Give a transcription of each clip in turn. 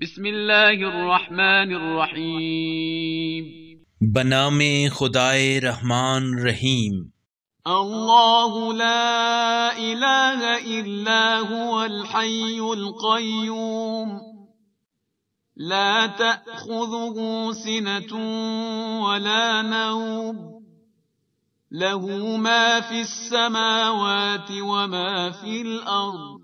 بسم الله الرحمن الرحيم بنام خدای رحمان رحیم الله لا إله إلا هو الحي القيوم لا تأخذه سنة ولا نوم له ما في السماوات وما في الأرض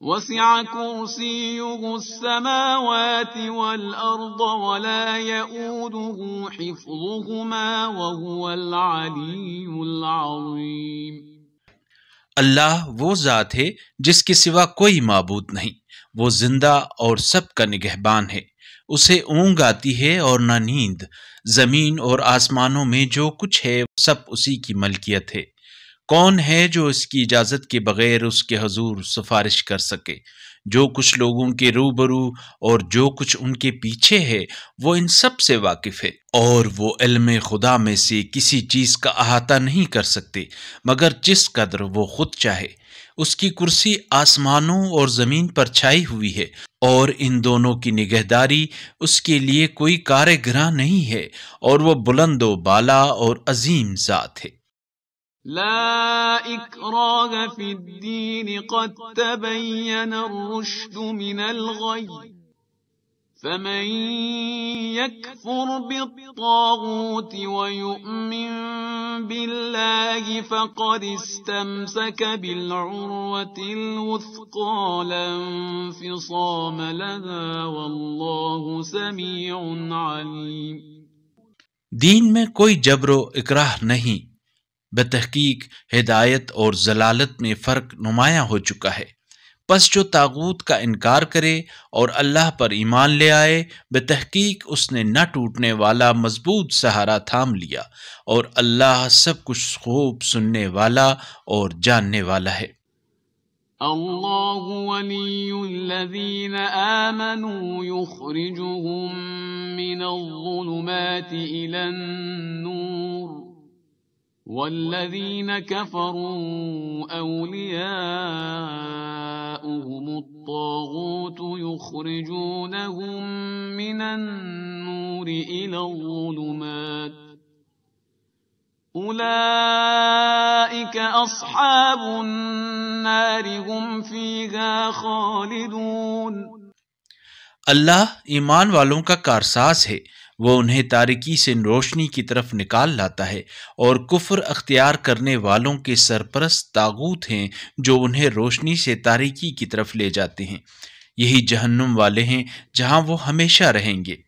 وسع كرسيه السماوات والأرض ولا حفظهما وهو العلي العظيم اللہ وہ ذات ہے جس کے سوا کوئی معبود نہیں وہ زندہ اور سب کا نگہبان ہے اسے اونگ آتی ہے اور نہ نیند زمین اور آسمانوں میں جو کچھ ہے سب اسی کی ملکیت ہے کون ہے جو اس کی اجازت کے بغیر اس کے حضور سفارش کر سکے جو کچھ لوگوں کے روبرو اور جو کچھ ان کے پیچھے ہے وہ ان سب سے واقف ہے اور وہ علم خدا میں سے کسی چیز کا احاطہ نہیں کر سکتے مگر جس قدر وہ خود چاہے اس کی کرسی آسمانوں اور زمین پر چھائی ہوئی ہے اور ان دونوں کی نگہداری اس کے لیے کوئی کار گراں نہیں ہے اور وہ بلند و بالا اور عظیم ذات ہے لا إكراه في الدين قد تبين الرشد من الغي فمن يكفر بالطاغوت ويؤمن بالله فقد استمسك بالعروة الوثقى لا انفصام لها والله سميع عليم دين میں کوئی جبر و اکراہ نہیں بتحقیق ہدایت اور ضلالت میں فرق نمایاں ہو چکا ہے پس جو تاغوت کا انکار کرے اور اللہ پر ایمان لے آئے بتحقیق اس نے نہ ٹوٹنے والا مضبوط سہارا تھام لیا اور اللہ سب کچھ خوب سننے والا اور جاننے والا ہے اللہ ولی الذین آمنوا من الظلمات الى النور والذين كفروا أولياؤهم الطاغوت يخرجونهم من النور إلى الظلمات أولئك أصحاب النار هم فيها خالدون الله ايمان والوں کا کارساز ہے وہ انہیں تاریکی سے روشنی کی طرف نکال لاتا ہے اور کفر اختیار کرنے والوں کے سرپرست تاغوت ہیں جو انہیں روشنی سے تاریکی کی طرف لے جاتے ہیں یہی جہنم والے ہیں جہاں وہ ہمیشہ رہیں گے